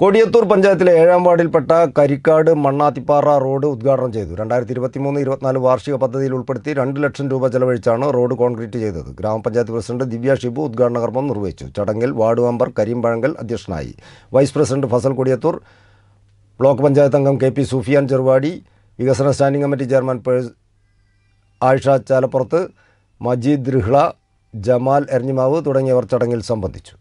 കൊടിയത്തൂർ പഞ്ചായത്തിലെ ഏഴാം വാർഡിൽപ്പെട്ട കരിക്കാട് മണ്ണാത്തിപ്പാറ റോഡ് ഉദ്ഘാടനം ചെയ്തു രണ്ടായിരത്തി ഇരുപത്തി മൂന്ന് ഇരുപത്തിനാല് വാർഷിക പദ്ധതിയിൽ ഉൾപ്പെടുത്തി രണ്ട് ലക്ഷം രൂപ ചെലവഴിച്ചാണ് റോഡ് കോൺക്രീറ്റ് ചെയ്തത് ഗ്രാമപഞ്ചായത്ത് പ്രസിഡന്റ് ദിവ്യ ഷിബു ഉദ്ഘാടന കർമ്മം നിർവഹിച്ചു ചടങ്ങിൽ വാർഡ് മെമ്പർ കരീം പഴങ്കൽ അധ്യക്ഷനായി vice president Fazal Kodiyathur block panchayat അംഗം കെ പി സുഫിയാൻ ചെറുവാടി വികസന standing committee chairman Ayisha Chalappurath Majeed Rihla Jamal Eranhimavu തുടങ്ങിയവർ ചടങ്ങിൽ സംബന്ധിച്ചു